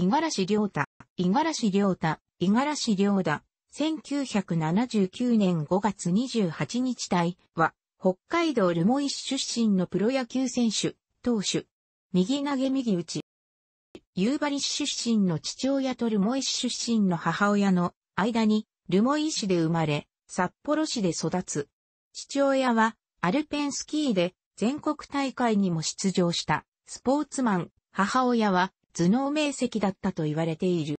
五十嵐良太、五十嵐良太、五十嵐良太、1979年5月28日体は、北海道留萌市出身のプロ野球選手、投手、右投げ右打ち。夕張市出身の父親と留萌市出身の母親の間に、留萌市で生まれ、札幌市で育つ。父親は、アルペンスキーで全国大会にも出場した、スポーツマン、母親は、頭脳名跡だったと言われている。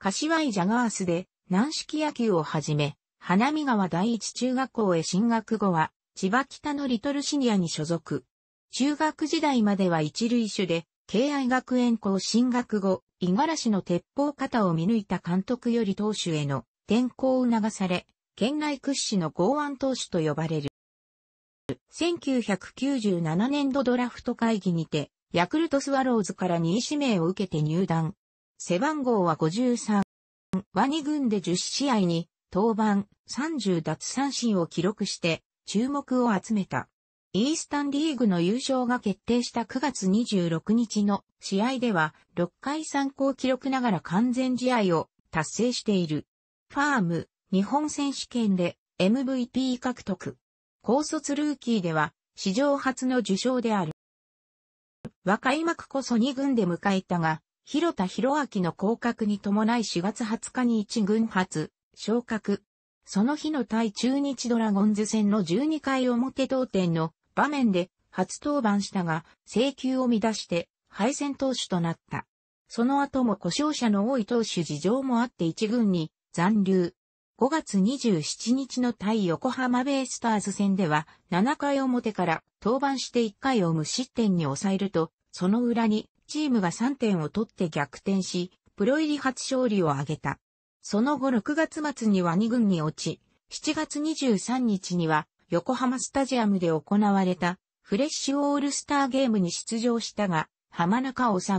柏井ジャガースで軟式野球をはじめ、花見川第一中学校へ進学後は、千葉北のリトルシニアに所属。中学時代までは一塁手で、敬愛学園校進学後、五十嵐の鉄砲肩を見抜いた監督より投手への転校を促され、県内屈指の剛腕投手と呼ばれる。1997年度ドラフト会議にて、ヤクルトスワローズから2位指名を受けて入団。背番号は53。ワニ軍で10試合に、登板、30奪三振を記録して、注目を集めた。イースタンリーグの優勝が決定した9月26日の試合では、6回参考記録ながら完全試合を達成している。ファーム、日本選手権で MVP 獲得。高卒ルーキーでは、史上初の受賞である。は開幕こそ2軍で迎えたが、広田博明の降格に伴い4月20日に1軍初、昇格。その日の対中日ドラゴンズ戦の12回表同点の場面で初登板したが、請求を乱して敗戦投手となった。その後も故障者の多い投手事情もあって1軍に残留。5月27日の対横浜ベイスターズ戦では7回表から登板して1回を無失点に抑えるとその裏にチームが3点を取って逆転し、プロ入り初勝利を挙げた。その後6月末には2軍に落ち、7月23日には横浜スタジアムで行われたフレッシュオールスターゲームに出場したが、浜中治、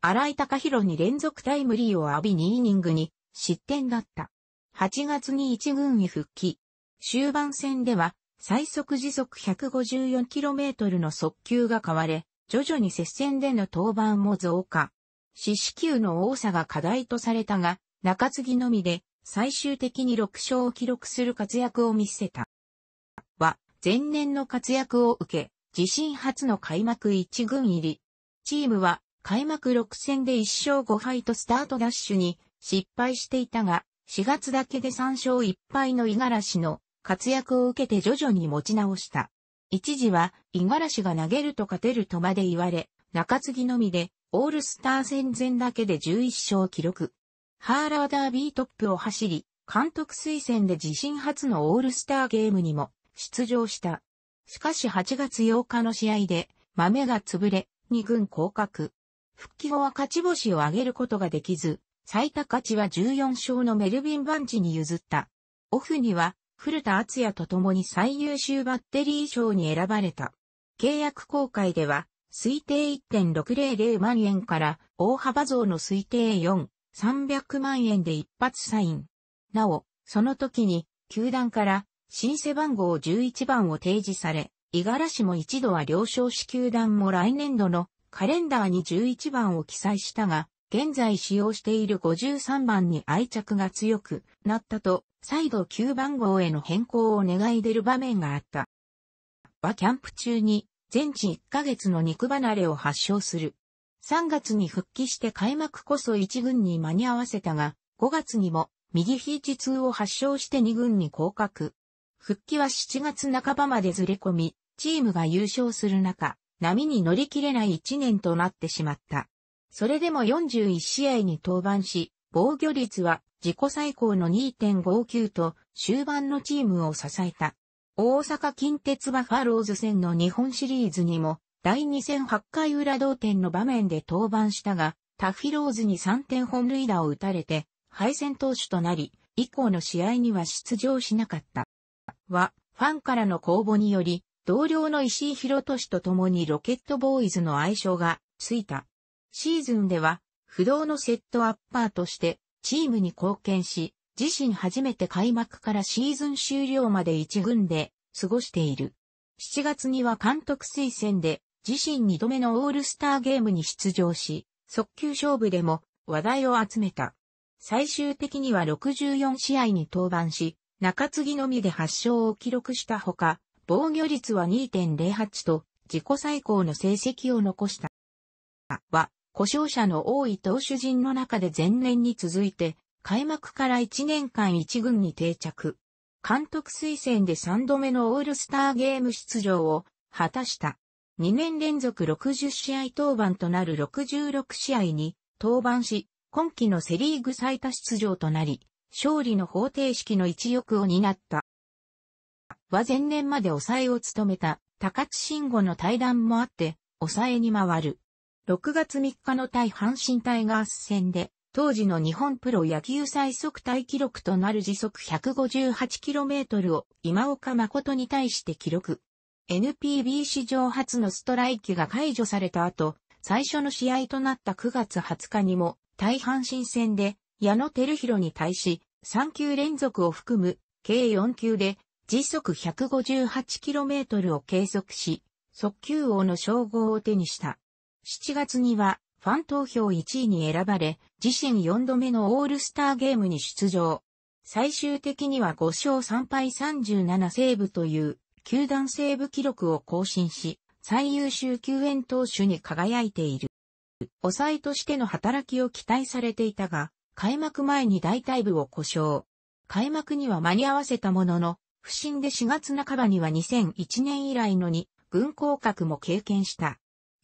荒井隆弘に連続タイムリーを浴び2イニングに失点だった。8月に1軍に復帰。終盤戦では最速時速 154km の速球が買われ、徐々に接戦での登板も増加。四死球の多さが課題とされたが、中継ぎのみで最終的に6勝を記録する活躍を見せた。は、前年の活躍を受け、自身初の開幕1軍入り。チームは開幕6戦で1勝5敗とスタートダッシュに失敗していたが、4月だけで3勝1敗の五十嵐の活躍を受けて徐々に持ち直した。一時は五十嵐が投げると勝てるとまで言われ、中継ぎのみで、オールスター戦前だけで11勝記録。ハーラーダービートップを走り、監督推薦で自身初のオールスターゲームにも出場した。しかし8月8日の試合で、豆が潰れ、2軍降格。復帰後は勝ち星を挙げることができず、最多勝ちは14勝のメルビン・バンチに譲った。オフには、古田敦也と共に最優秀バッテリー賞に選ばれた。契約公開では、推定1.600万円から大幅増の推定4、300万円で一発サイン。なお、その時に、球団から、新世番号11番を提示され、五十嵐も一度は了承し球団も来年度のカレンダーに11番を記載したが、現在使用している53番に愛着が強くなったと、再度9番号への変更を願い出る場面があった。はキャンプ中に全治1ヶ月の肉離れを発症する。3月に復帰して開幕こそ1軍に間に合わせたが、5月にも右肘痛を発症して2軍に降格。復帰は7月半ばまでずれ込み、チームが優勝する中、波に乗り切れない1年となってしまった。それでも41試合に登板し、防御率は自己最高の2.59と終盤のチームを支えた。大阪近鉄バファローズ戦の日本シリーズにも、第2戦8回裏同点の場面で登板したが、タフィローズに3点本塁打を打たれて、敗戦投手となり、以降の試合には出場しなかった。は、ファンからの公募により、同僚の石井博俊と共にロケットボーイズの愛称がついた。シーズンでは、不動のセットアッパーとして、チームに貢献し、自身初めて開幕からシーズン終了まで一軍で過ごしている。7月には監督推薦で自身2度目のオールスターゲームに出場し、速球勝負でも話題を集めた。最終的には64試合に登板し、中継ぎのみで8勝を記録したほか、防御率は2.08と自己最高の成績を残した。は、故障者の多い投手陣の中で前年に続いて開幕から1年間1軍に定着。監督推薦で3度目のオールスターゲーム出場を果たした。2年連続60試合登板となる66試合に登板し、今季のセリーグ最多出場となり、勝利の方程式の一翼を担った。は前年まで抑えを務めた高津慎吾の対談もあって、抑えに回る。6月3日の対阪神タイガース戦で、当時の日本プロ野球最速帯記録となる時速 158km を今岡誠に対して記録。NPB 史上初のストライキが解除された後、最初の試合となった9月20日にも、大阪新戦で矢野照弘に対し、3球連続を含む計4球で時速 158km を計測し、速球王の称号を手にした。7月にはファン投票1位に選ばれ、自身4度目のオールスターゲームに出場。最終的には5勝3敗37セーブという、球団セーブ記録を更新し、最優秀救援投手に輝いている。抑えとしての働きを期待されていたが、開幕前に大体部を故障。開幕には間に合わせたものの、不振で4月半ばには2001年以来のに、軍降格も経験した。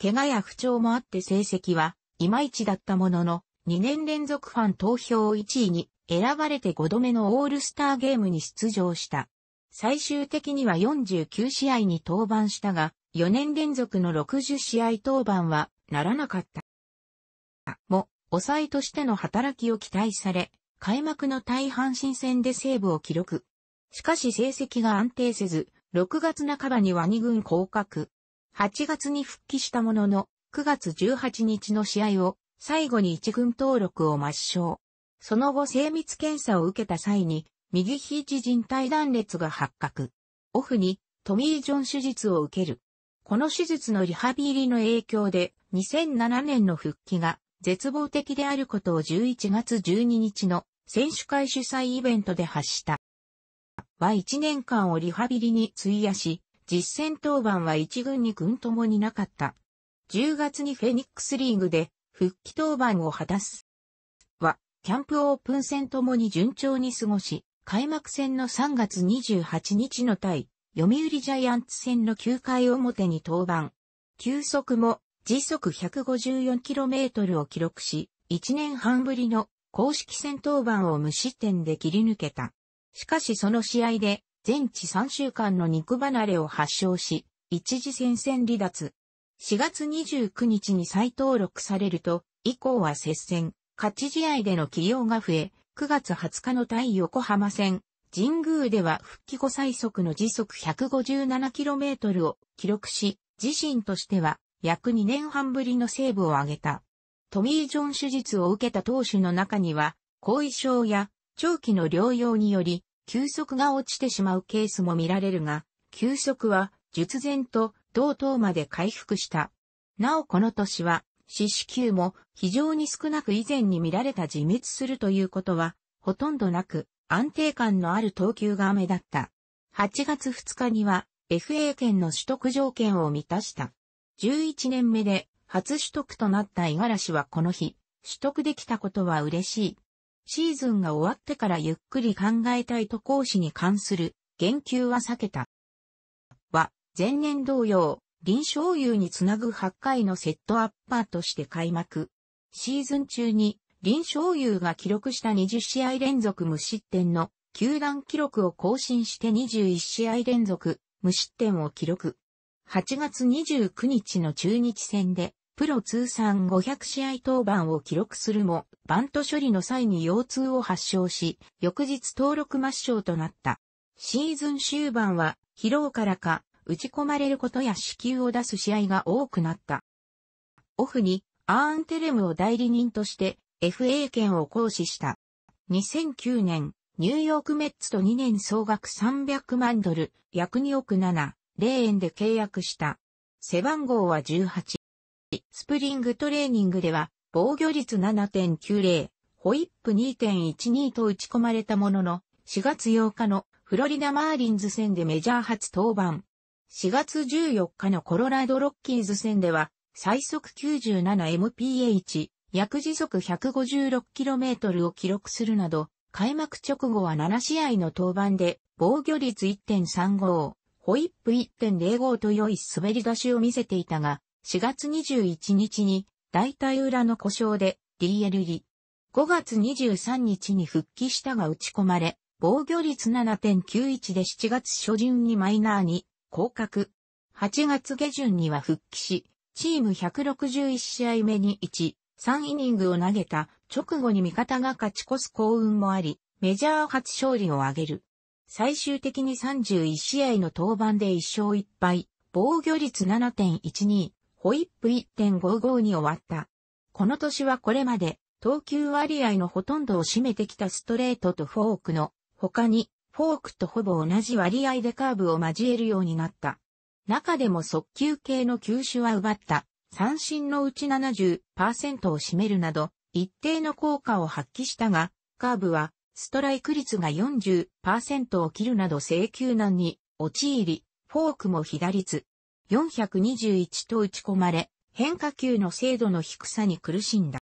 怪我や不調もあって成績はいまいちだったものの、2年連続ファン投票1位に選ばれて5度目のオールスターゲームに出場した。最終的には49試合に登板したが、4年連続の60試合登板はならなかった。も、抑えとしての働きを期待され、開幕の大半新戦でセーブを記録。しかし成績が安定せず、6月半ばには2軍降格。8月に復帰したものの、9月18日の試合を最後に一軍登録を抹消。その後精密検査を受けた際に、右肘靭帯断裂が発覚。オフにトミー・ジョン手術を受ける。この手術のリハビリの影響で2007年の復帰が絶望的であることを11月12日の選手会主催イベントで発した。は1年間をリハビリに費やし、実戦登板は一軍に軍ともになかった。10月にフェニックスリーグで復帰登板を果たす。は、キャンプオープン戦ともに順調に過ごし、開幕戦の3月28日の対、読売ジャイアンツ戦の9回表に登板。球速も時速 154km を記録し、1年半ぶりの公式戦登板を無失点で切り抜けた。しかしその試合で全治3週間の肉離れを発症し、一時戦線離脱。4月29日に再登録されると、以降は接戦、勝ち試合での起用が増え、9月20日の対横浜戦、神宮では復帰後最速の時速 157km を記録し、自身としては約2年半ぶりのセーブを挙げた。トミー・ジョン手術を受けた投手の中には、後遺症や長期の療養により休息が落ちてしまうケースも見られるが、休息は、術前と同等まで回復した。なおこの年は、四死球も非常に少なく以前に見られた自滅するということは、ほとんどなく、安定感のある投球が目だった。8月2日には、FA 権の取得条件を満たした。11年目で初取得となった五十嵐はこの日、取得できたことは嬉しい。シーズンが終わってからゆっくり考えたいと講師に関する言及は避けた。は、前年同様、臨床優につなぐ8回のセットアッパーとして開幕。シーズン中に、臨床優が記録した20試合連続無失点の球団記録を更新して21試合連続無失点を記録。8月29日の中日戦でプロ通算500試合登板を記録するも、バント処理の際に腰痛を発症し、翌日登録抹消となった。シーズン終盤は、疲労からか、打ち込まれることや支給を出す試合が多くなった。オフに、アーンテレムを代理人として、FA 権を行使した。2009年、ニューヨークメッツと2年総額300万ドル、約2億7、0円で契約した。背番号は18。スプリングトレーニングでは、防御率7.90、ホイップ2.12と打ち込まれたものの、4月8日のフロリダマーリンズ戦でメジャー初登板。4月14日のコロラドロッキーズ戦では、最速 97mph、約時速 156km を記録するなど、開幕直後は7試合の登板で、防御率1.35、ホイップ1.05と良い滑り出しを見せていたが、4月21日に大体裏の故障で DL 入り。5月23日に復帰したが打ち込まれ、防御率7.91で7月初旬にマイナーに降格。8月下旬には復帰し、チーム161試合目に1、3イニングを投げた直後に味方が勝ち越す幸運もあり、メジャー初勝利を挙げる。最終的に31試合の登板で1勝1敗、防御率7.12、ホイップ1.55に終わった。この年はこれまで、投球割合のほとんどを占めてきたストレートとフォークの、他に、フォークとほぼ同じ割合でカーブを交えるようになった。中でも速球系の球種は奪った、三振のうち70%を占めるなど、一定の効果を発揮したが、カーブは、ストライク率が40%を切るなど制球難に陥り、フォークも左率421と打ち込まれ、変化球の精度の低さに苦しんだ。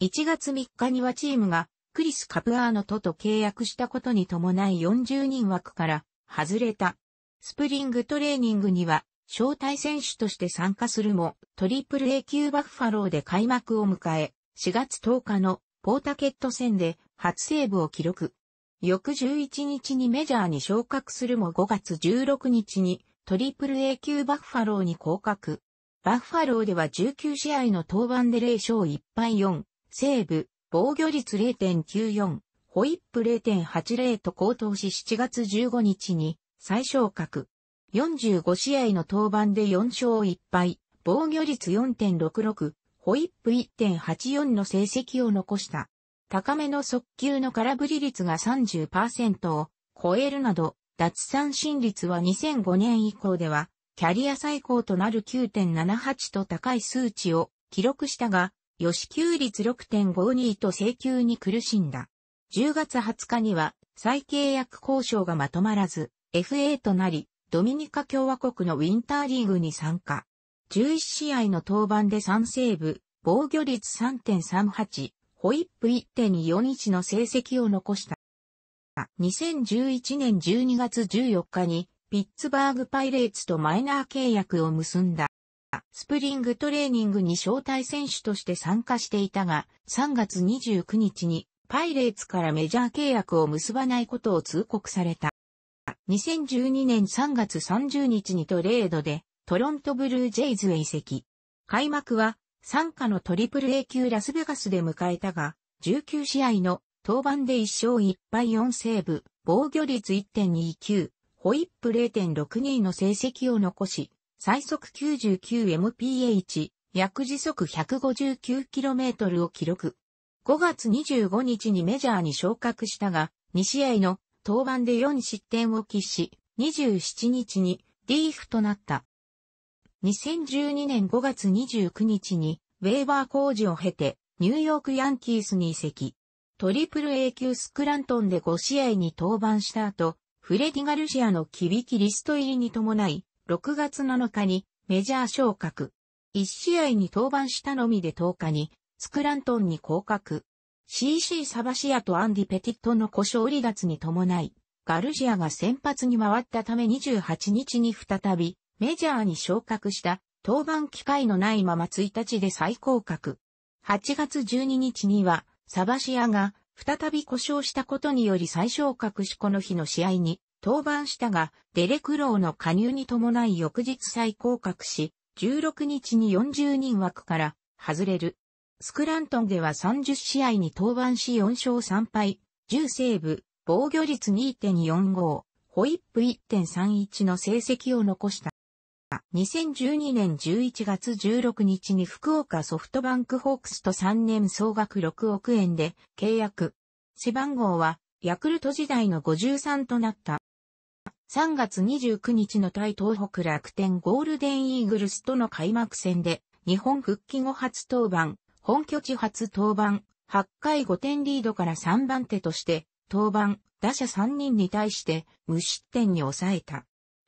1月3日にはチームがクリス・カプアーノとと契約したことに伴い40人枠から外れた。スプリングトレーニングには招待選手として参加するも、トリプル A 級バッファローで開幕を迎え、4月10日のポータケット戦で初セーブを記録。翌11日にメジャーに昇格するも5月16日にトリプル A 級バッファローに降格。バッファローでは19試合の登板で0勝1敗4、セーブ、防御率0.94、ホイップ0.80と高騰し7月15日に再昇格。45試合の登板で4勝1敗、防御率4.66、ホイップ1.84の成績を残した。高めの速球の空振り率が30%を超えるなど、脱三振率は2005年以降では、キャリア最高となる9.78と高い数値を記録したが、予支給率6.52と請求に苦しんだ。10月20日には再契約交渉がまとまらず、FA となり、ドミニカ共和国のウィンターリーグに参加。11試合の登板で3セーブ、防御率3.38、ホイップ1.41の成績を残した。2011年12月14日にピッツバーグパイレーツとマイナー契約を結んだ。スプリングトレーニングに招待選手として参加していたが、3月29日にパイレーツからメジャー契約を結ばないことを通告された。2012年3月30日にトレードでトロントブルージェイズへ移籍。開幕は参加のトリプル A 級ラスベガスで迎えたが、19試合の登板で1勝1敗4セーブ、防御率1.29、ホイップ0.62の成績を残し、最速 99mph、約時速 159km を記録。5月25日にメジャーに昇格したが、2試合の登板で4失点を喫し、27日にリーフとなった。2012年5月29日にウェーバー工事を経てニューヨークヤンキースに移籍。トリプル A 級スクラントンで5試合に登板した後、フレディ・ガルシアのキビキリスト入りに伴い、6月7日にメジャー昇格。1試合に登板したのみで10日に、スクラントンに降格。CC サバシアとアンディ・ペティットの故障離脱に伴い、ガルシアが先発に回ったため28日に再び、メジャーに昇格した登板機会のないまま1日で再降格。8月12日にはサバシアが再び故障したことにより最小格子この日の試合に登板したが、デレクローの加入に伴い翌日再降格し、16日に40人枠から外れる。スクラントンでは30試合に登板し4勝3敗、10セーブ、防御率2.45、ホイップ1.31の成績を残した。2012年11月16日に福岡ソフトバンクホークスと3年総額6億円で契約。背番号はヤクルト時代の53となった。3月29日の対東北楽天ゴールデンイーグルスとの開幕戦で日本復帰後初登板、本拠地初登板、8回5点リードから3番手として登板、打者3人に対して無失点に抑えた。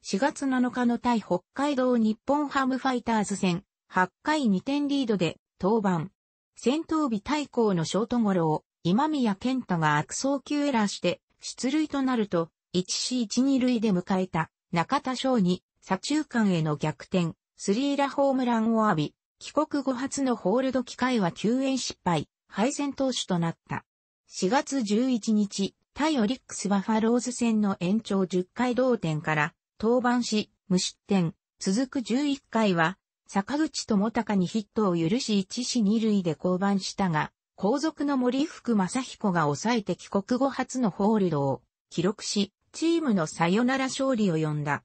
4月7日の対北海道日本ハムファイターズ戦、8回2点リードで登板。戦闘日対抗のショートゴロを今宮健太が悪送球エラーして出塁となると 1C12 塁で迎えた中田翔に左中間への逆転、スリーラホームランを浴び、帰国後初のホールド機会は救援失敗、敗戦投手となった。4月11日、対オリックスバファローズ戦の延長10回同点から登板し、無失点、続く11回は、坂口智隆にヒットを許し1死2塁で降板したが、後続の森福正彦が抑えて帰国後初のホールドを記録し、チームのサヨナラ勝利を呼んだ。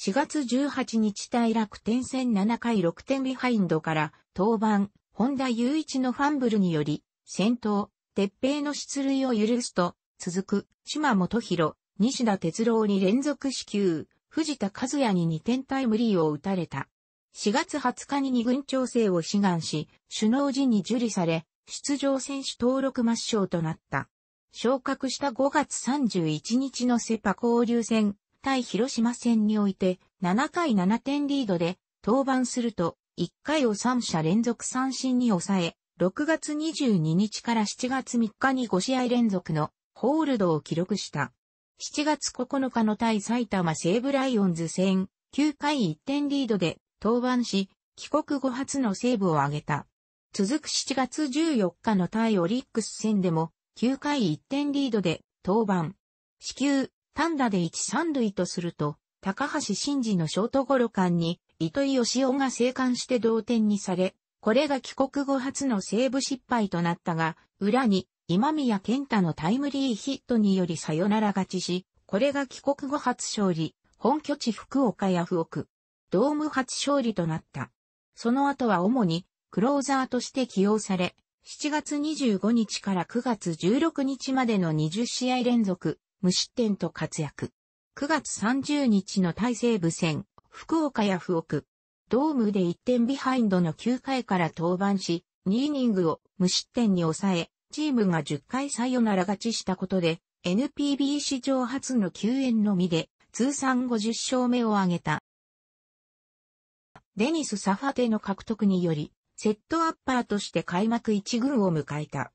4月18日対楽天戦7回6点ビハインドから登板、本田雄一のファンブルにより、先頭、鉄平の出塁を許すと、続く、島本博、西田哲郎に連続支給、藤田和也に2点タイムリーを打たれた。4月20日に2軍調整を志願し、首脳陣に受理され、出場選手登録抹消となった。昇格した5月31日のセパ交流戦対広島戦において、7回7点リードで登板すると、1回を3者連続三振に抑え、6月22日から7月3日に5試合連続のホールドを記録した。7月9日の対埼玉西武ライオンズ戦、9回1点リードで登板し、帰国後初のセーブを挙げた。続く7月14日の対オリックス戦でも、9回1点リードで登板。死球、単打で1、3塁とすると、高橋真嗣のショートゴロ間に、糸井義雄が生還して同点にされ、これが帰国後初のセーブ失敗となったが、裏に今宮健太のタイムリーヒットによりサヨナラ勝ちし、これが帰国後初勝利、本拠地福岡や福岡、ドーム初勝利となった。その後は主に、クローザーとして起用され、7月25日から9月16日までの20試合連続、無失点と活躍。9月30日の大西部戦、福岡や福岡、ドームで1点ビハインドの9回から登板し、2イニングを無失点に抑え、チームが10回サヨナラ勝ちしたことで、NPB 史上初の救援のみで、通算50勝目を挙げた。デニス・サファテの獲得により、セットアッパーとして開幕1軍を迎えた。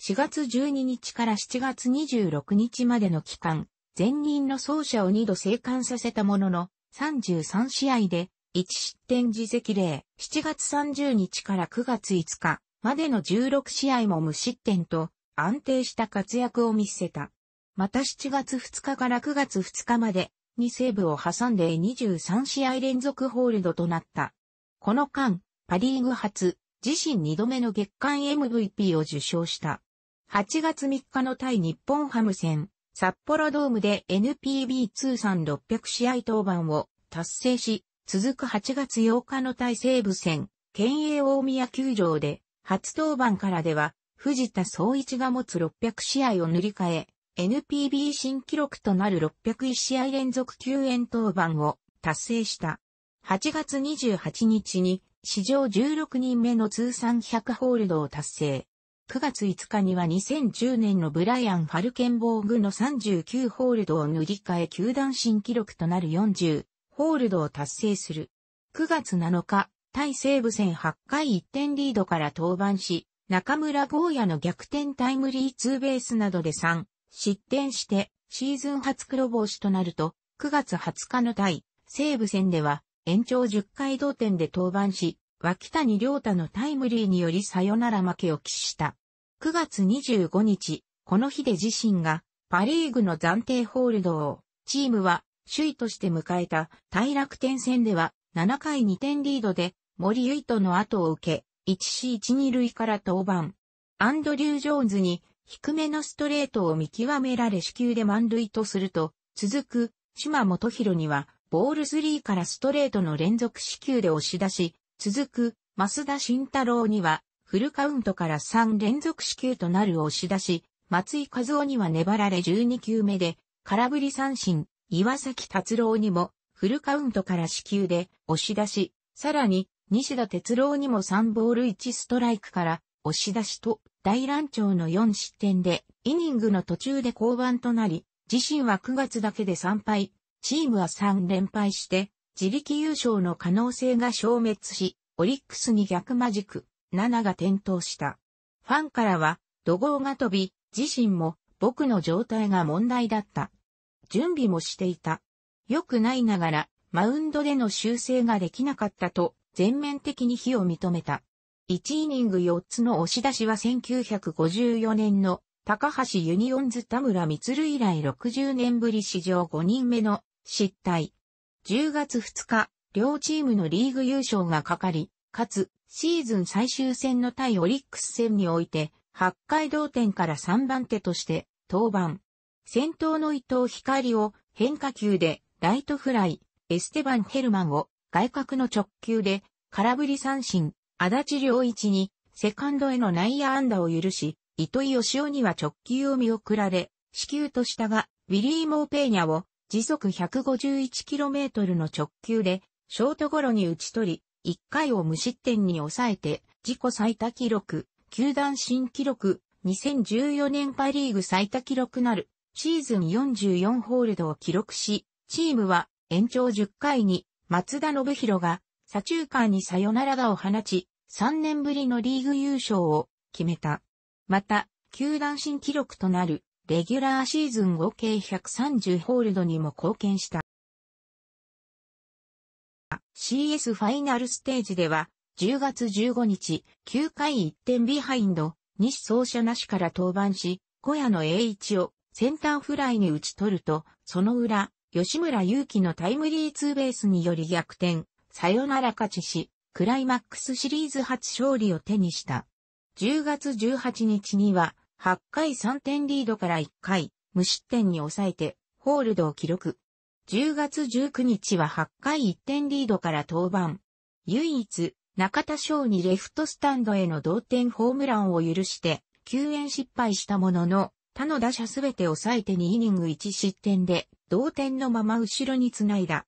4月12日から7月26日までの期間、前任の走者を2度生還させたものの、33試合で1失点自責例、7月30日から9月5日、までの16試合も無失点と安定した活躍を見せた。また7月2日から9月2日まで2セーブを挟んで23試合連続ホールドとなった。この間、パリーグ初、自身2度目の月間 MVP を受賞した。8月3日の対日本ハム戦、札幌ドームで NPB 通算600試合登板を達成し、続く8月8日の対西ブ戦、県営大宮球場で初登板からでは、藤田総一が持つ600試合を塗り替え、NPB 新記録となる601試合連続救援登板を達成した。8月28日に史上16人目の通算100ホールドを達成。9月5日には2010年のブライアン・ファルケンボーグの39ホールドを塗り替え球団新記録となる40ホールドを達成する。9月7日、対西武戦8回1点リードから登板し、中村豪也の逆転タイムリーツーベースなどで3、失点して、シーズン初黒星となると、9月20日の対、西武戦では、延長10回同点で登板し、脇谷良太のタイムリーによりサヨナラ負けを喫した。9月25日、この日で自身が、パリーグの暫定ホールドを、チームは、首位として迎えた、対楽天戦では、7回2点リードで、森ゆいとの後を受け、1C12 塁から登板。アンドリュー・ジョーンズに低めのストレートを見極められ死球で満塁とすると、続く島本博にはボール3からストレートの連続死球で押し出し、続く増田慎太郎にはフルカウントから3連続死球となる押し出し、松井和夫には粘られ12球目で空振り三振、岩崎達郎にもフルカウントから死球で押し出し、さらに西田哲郎にも3ボール1ストライクから押し出しと大乱調の4失点でイニングの途中で降板となり、自身は9月だけで3敗、チームは3連敗して自力優勝の可能性が消滅し、オリックスに逆マジック7が点灯した。ファンからは怒号が飛び、自身も僕の状態が問題だった。準備もしていた。良くないながら、マウンドでの修正ができなかったと全面的に非を認めた。1イニング4つの押し出しは1954年の高橋ユニオンズ田村光以来60年ぶり史上5人目の失態。10月2日、両チームのリーグ優勝がかかり、かつ、シーズン最終戦の対オリックス戦において、8回同点から3番手として、登板。先頭の伊藤光を変化球で、ライトフライ、エステバン・ヘルマンを外角の直球で空振り三振、足立良一にセカンドへの内野安打を許し、糸井義雄には直球を見送られ、死球としたが、ウィリー・モーペーニャを時速 151km の直球でショートゴロに打ち取り、1回を無失点に抑えて自己最多記録、球団新記録、2014年パリーグ最多記録なるシーズン44ホールドを記録し、チームは延長10回に松田信弘が左中間にサヨナラ打を放ち、3年ぶりのリーグ優勝を決めた。また、球団新記録となるレギュラーシーズン合計130ホールドにも貢献した。CS ファイナルステージでは、10月15日、9回1点ビハインド、西走者なしから登板し、小屋の栄一をセンターフライに打ち取ると、その裏、吉村祐希のタイムリーツーベースにより逆転、サヨナラ勝ちし、クライマックスシリーズ初勝利を手にした。10月18日には、8回3点リードから1回、無失点に抑えて、ホールドを記録。10月19日は8回1点リードから登板。唯一、中田翔にレフトスタンドへの同点ホームランを許して、救援失敗したものの、他の打者すべて抑えて2イニング1失点で、同点のまま後ろにつないだ。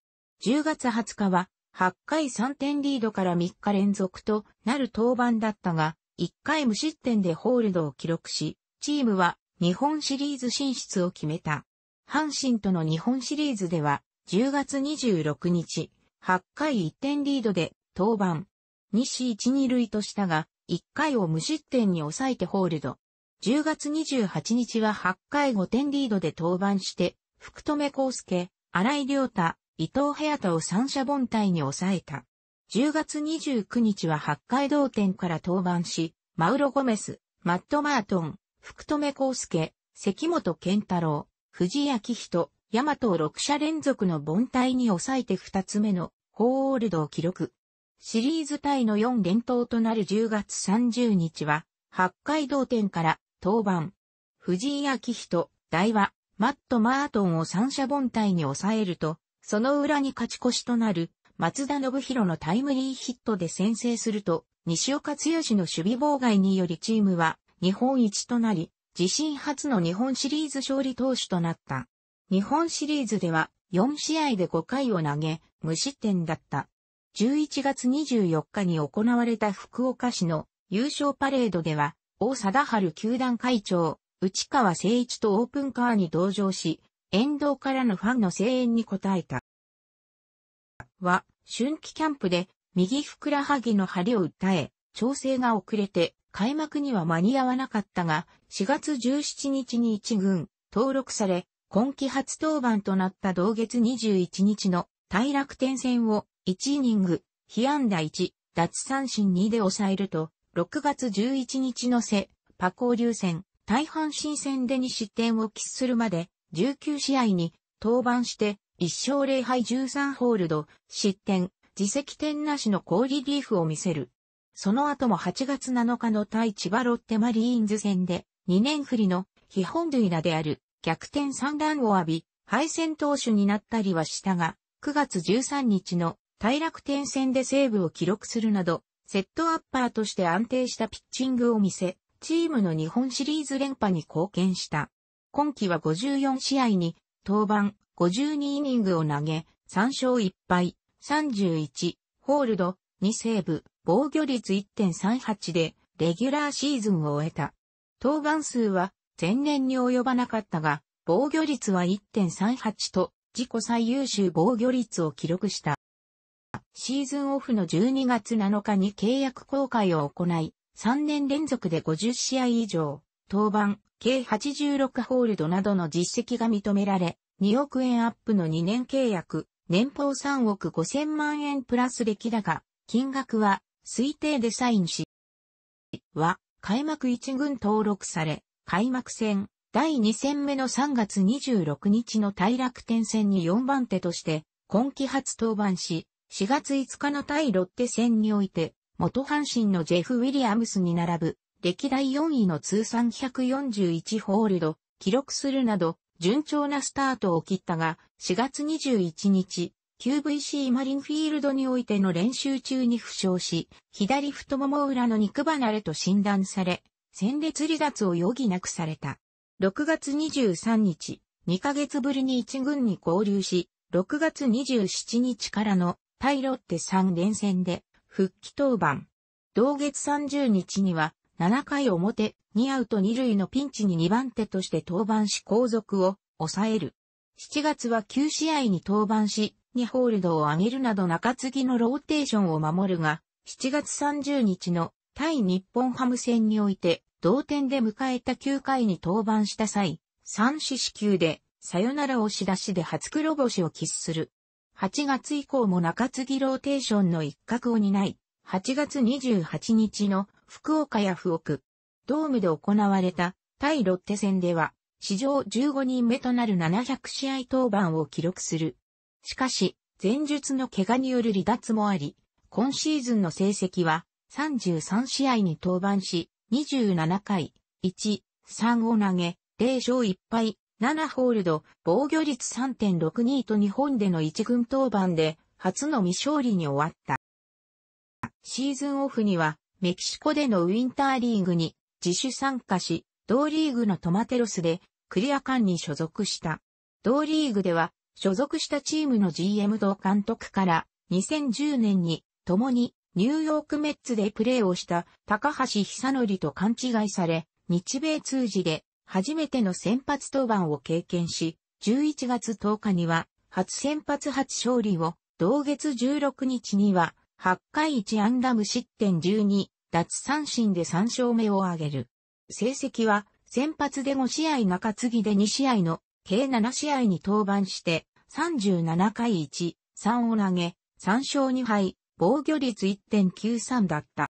10月20日は、8回3点リードから3日連続となる登板だったが、1回無失点でホールドを記録し、チームは日本シリーズ進出を決めた。阪神との日本シリーズでは、10月26日、8回1点リードで登板。西1、2塁としたが、1回を無失点に抑えてホールド。10月28日は8回5点リードで登板して、福留孝介、荒井良太、伊藤隼太を三者凡退に抑えた。10月29日は8回同点から登板し、マウロ・ゴメス、マット・マートン、福留孝介、関本健太郎、藤井明人、大和を6者連続の凡退に抑えて2つ目のホールドを記録。シリーズタイの4連投となる10月30日は、8回同点から登板。藤井明人、大和、マット・マートンを三者凡退に抑えると、その裏に勝ち越しとなる、松田信弘のタイムリーヒットで先制すると、西岡剛の守備妨害によりチームは日本一となり、自身初の日本シリーズ勝利投手となった。日本シリーズでは4試合で5回を投げ、無失点だった。11月24日に行われた福岡市の優勝パレードでは、大貞治球団会長、内川誠一とオープンカーに同乗し、沿道からのファンの声援に応えた。は、春季キャンプで、右ふくらはぎの張りを訴え、調整が遅れて、開幕には間に合わなかったが、4月17日に一軍、登録され、今季初登板となった同月21日の対楽天戦を1イニング、被安打1、奪三振2で抑えると、6月11日の瀬、パ交流戦、大阪新戦で2失点を喫するまで、19試合に登板して、1勝0敗13ホールド、失点、自責点なしの好リリーフを見せる。その後も8月7日の対千葉ロッテマリーンズ戦で、2年振りの非本塁打である逆転三弾を浴び、敗戦投手になったりはしたが、9月13日の大楽天戦でセーブを記録するなど、セットアッパーとして安定したピッチングを見せ、チームの日本シリーズ連覇に貢献した。今季は54試合に、登板、52イニングを投げ、3勝1敗、31、ホールド、2セーブ、防御率1.38で、レギュラーシーズンを終えた。登板数は、前年に及ばなかったが、防御率は1.38と、自己最優秀防御率を記録した。シーズンオフの12月7日に契約更改を行い、3年連続で50試合以上、登板、計86ホールドなどの実績が認められ、2億円アップの2年契約、年俸3億5000万円プラス出だが、金額は推定でサインし、は開幕1軍登録され、開幕戦第2戦目の3月26日の大楽天戦に4番手として今季初登板し、4月5日の対ロッテ戦において、元阪神のジェフ・ウィリアムスに並ぶ、歴代4位の通算141ホールド、記録するなど、順調なスタートを切ったが、4月21日、QVC マリンフィールドにおいての練習中に負傷し、左太もも裏の肉離れと診断され、戦列離脱を余儀なくされた。6月23日、2ヶ月ぶりに一軍に合流し、6月27日からの対ロッテ3連戦で復帰登板。同月30日には7回表2アウト2塁のピンチに2番手として登板し後続を抑える。7月は9試合に登板し、2ホールドを上げるなど中継ぎのローテーションを守るが、7月30日の対日本ハム戦において、同点で迎えた9回に登板した際、3四死球で、サヨナラ押し出しで初黒星を喫する。8月以降も中継ぎローテーションの一角を担い、8月28日の福岡や福岡、ドームで行われた対ロッテ戦では、史上15人目となる700試合登板を記録する。しかし、前述の怪我による離脱もあり、今シーズンの成績は33試合に登板し、27回、1、3を投げ、0勝1敗、7ホールド、防御率3.62と日本での1軍登板で初の未勝利に終わった。シーズンオフにはメキシコでのウィンターリーグに自主参加し、同リーグのトマテロスでクリア館に所属した。同リーグでは所属したチームの GM と監督から2010年に共にニューヨークメッツでプレーをした高橋久則と勘違いされ、日米通じで初めての先発登板を経験し、11月10日には初先発初勝利を、同月16日には8回1安打無失点12、脱三振で3勝目を挙げる。成績は先発で5試合中継ぎで2試合の計7試合に登板して37回1、3を投げ、3勝2敗、防御率1.93だった。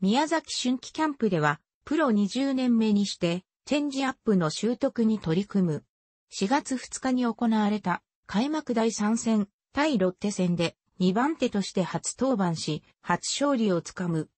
宮崎春季キャンプでは、プロ20年目にして、チェンジアップの習得に取り組む。4月2日に行われた開幕第3戦対ロッテ戦で2番手として初登板し、初勝利をつかむ。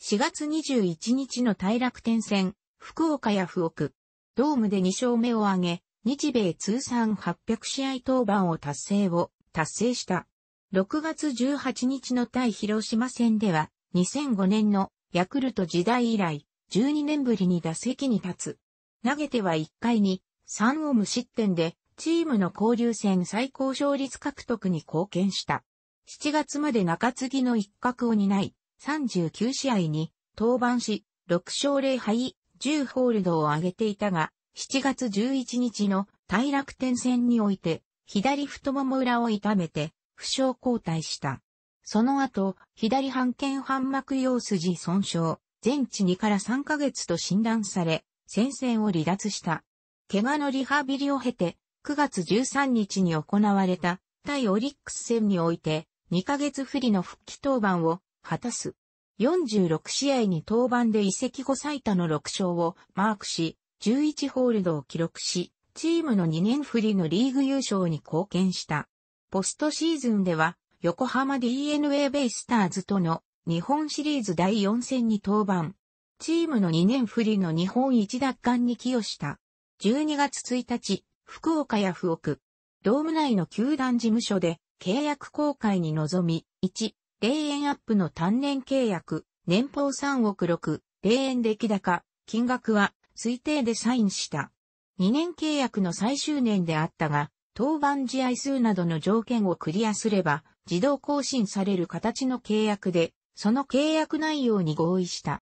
4月21日の対楽天戦、福岡や福岡、ドームで2勝目を挙げ、日米通算800試合登板を達成を達成した。6月18日の対広島戦では、2005年のヤクルト時代以来、12年ぶりに打席に立つ。投げては1回に3を無失点で、チームの交流戦最高勝率獲得に貢献した。7月まで中継ぎの一角を担い、39試合に登板し、6勝0敗、10ホールドを挙げていたが、7月11日の大楽天戦において、左太もも裏を痛めて、負傷交代した。その後、左半腱半膜腰筋損傷、全治2から3ヶ月と診断され、戦線を離脱した。怪我のリハビリを経て、9月13日に行われた対オリックス戦において、2ヶ月不利の復帰登板を果たす。46試合に登板で移籍後最多の6勝をマークし、11ホールドを記録し、チームの2年不利のリーグ優勝に貢献した。ポストシーズンでは、横浜 DNA ベイスターズとの日本シリーズ第4戦に登板、チームの2年不利の日本一奪還に寄与した。12月1日、福岡や福岡、ドーム内の球団事務所で契約公開に臨み、1、霊園アップの単年契約、年俸3億6、霊園出来高、金額は推定でサインした。2年契約の最終年であったが、当番試合数などの条件をクリアすれば、自動更新される形の契約で、その契約内容に合意した。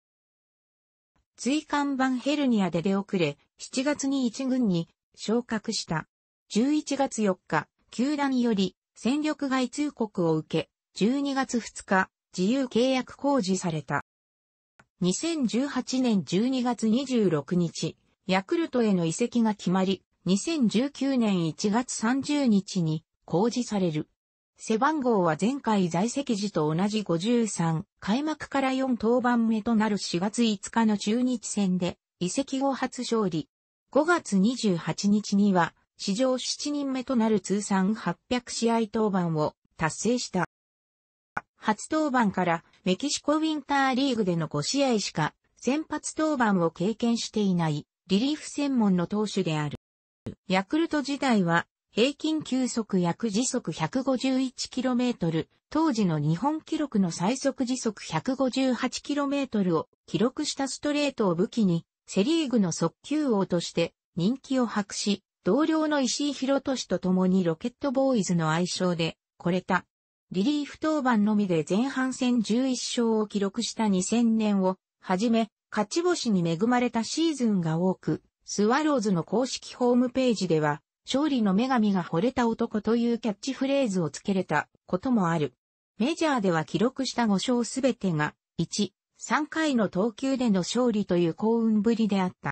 椎間板ヘルニアで出遅れ、7月に1軍に昇格した。11月4日、球団より戦力外通告を受け、12月2日、自由契約公示された。2018年12月26日、ヤクルトへの移籍が決まり、2019年1月30日に公示される。背番号は前回在籍時と同じ53、開幕から4登板目となる4月5日の中日戦で、移籍後初勝利。5月28日には、史上7人目となる通算800試合登板を達成した。初登板からメキシコウィンターリーグでの5試合しか先発登板を経験していないリリーフ専門の投手である。ヤクルト時代は平均球速約時速 151km、当時の日本記録の最速時速 158km を記録したストレートを武器に、セリーグの速球王として人気を博し、同僚の石井博士と共にロケットボーイズの愛称で、これた。リリーフ登板のみで前半戦11勝を記録した2000年を、はじめ、勝ち星に恵まれたシーズンが多く、スワローズの公式ホームページでは、勝利の女神が惚れた男というキャッチフレーズをつけれたこともある。メジャーでは記録した5勝すべてが、1、3回の投球での勝利という幸運ぶりであった。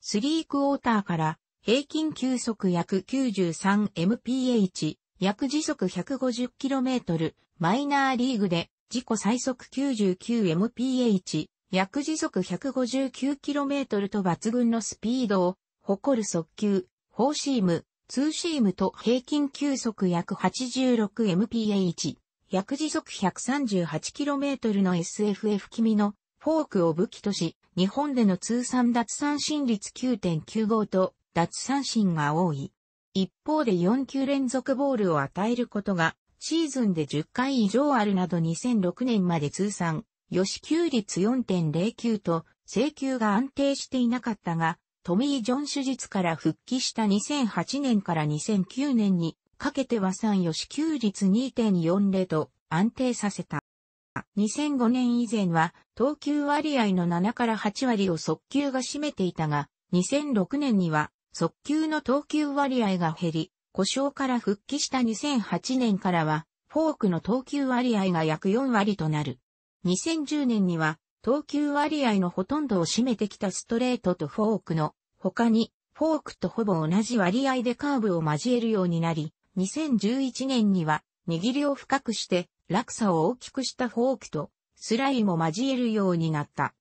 スリークォーターから平均球速約 93mph、約時速 150km、マイナーリーグで自己最速 99mph、約時速 159km と抜群のスピードを誇る速球、フォーシーム、ツーシームと平均球速約 86mph、約時速 138km の SFF 気味のフォークを武器とし、日本での通算脱三振率9.95と脱三振が多い。一方で4球連続ボールを与えることがシーズンで10回以上あるなど2006年まで通算、よし。給率4.09と、請求が安定していなかったが、トミー・ジョン手術から復帰した2008年から2009年にかけては3予支給率2.40と安定させた。2005年以前は投球割合の7から8割を速球が占めていたが、2006年には速球の投球割合が減り、故障から復帰した2008年からは、フォークの投球割合が約4割となる。2010年には、投球割合のほとんどを占めてきたストレートとフォークの他にフォークとほぼ同じ割合でカーブを交えるようになり、2011年には握りを深くして落差を大きくしたフォークとスライも交えるようになった。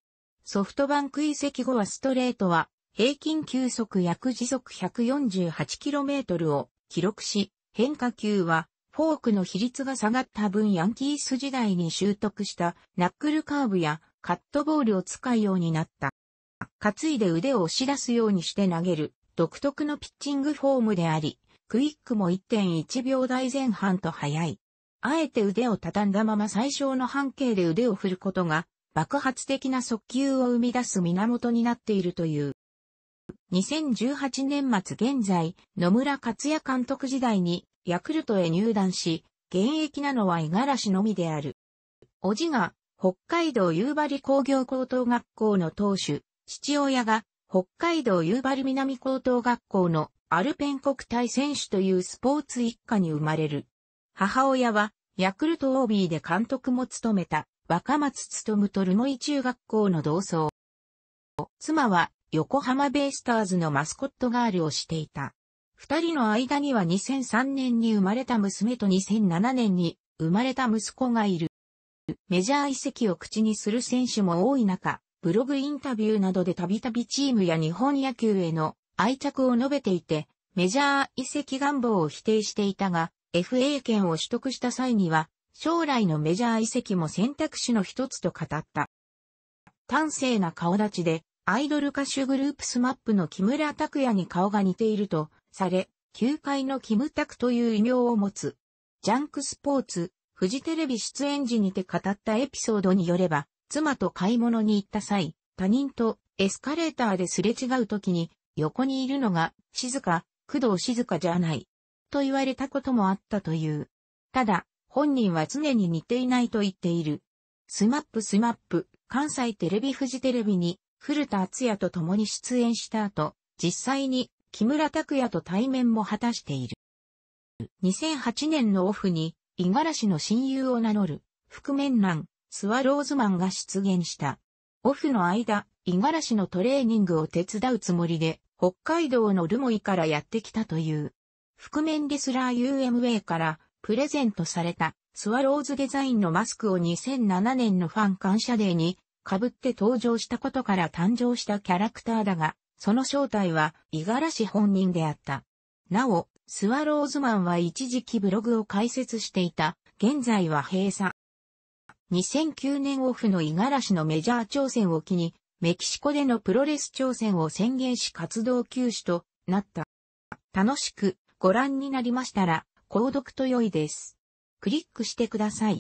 ソフトバンク移籍後はストレートは平均球速約時速 148km を記録し、変化球はフォークの比率が下がった分ヤンキース時代に習得したナックルカーブやカットボールを使うようになった。担いで腕を押し出すようにして投げる独特のピッチングフォームであり、クイックも1.1秒台前半と速い。あえて腕を畳んだまま最小の半径で腕を振ることが爆発的な速球を生み出す源になっているという。2018年末現在、野村克也監督時代にヤクルトへ入団し、現役なのは五十嵐のみである。おじが北海道夕張工業高等学校の当主、父親が北海道夕張南高等学校のアルペン国体選手というスポーツ一家に生まれる。母親はヤクルト OB で監督も務めた若松勤と留萌中学校の同窓。妻は横浜ベイスターズのマスコットガールをしていた。二人の間には2003年に生まれた娘と2007年に生まれた息子がいる。メジャー移籍を口にする選手も多い中、ブログインタビューなどでたびたびチームや日本野球への愛着を述べていて、メジャー移籍願望を否定していたが、FA 権を取得した際には、将来のメジャー移籍も選択肢の一つと語った。端正な顔立ちで、アイドル歌手グループスマップの木村拓哉に顔が似ているとされ、球界のキムタクという異名を持つ。ジャンクスポーツ、フジテレビ出演時にて語ったエピソードによれば、妻と買い物に行った際、他人とエスカレーターですれ違う時に、横にいるのが、静か、工藤静かじゃない、と言われたこともあったという。ただ、本人は常に似ていないと言っている。スマップスマップ、関西テレビフジテレビに、古田敦也と共に出演した後、実際に木村拓也と対面も果たしている。2008年のオフに五十嵐の親友を名乗る、覆面男、スワローズマンが出現した。オフの間、五十嵐のトレーニングを手伝うつもりで、北海道の留萌からやってきたという。覆面レスラー UMA からプレゼントされたスワローズデザインのマスクを2007年のファン感謝デーに被って登場したことから誕生したキャラクターだが、その正体は五十嵐本人であった。なお、スワローズマンは一時期ブログを開設していた、現在は閉鎖。2009年オフの五十嵐のメジャー挑戦を機に、メキシコでのプロレス挑戦を宣言し活動休止となった。楽しくご覧になりましたら、購読と良いです。クリックしてください。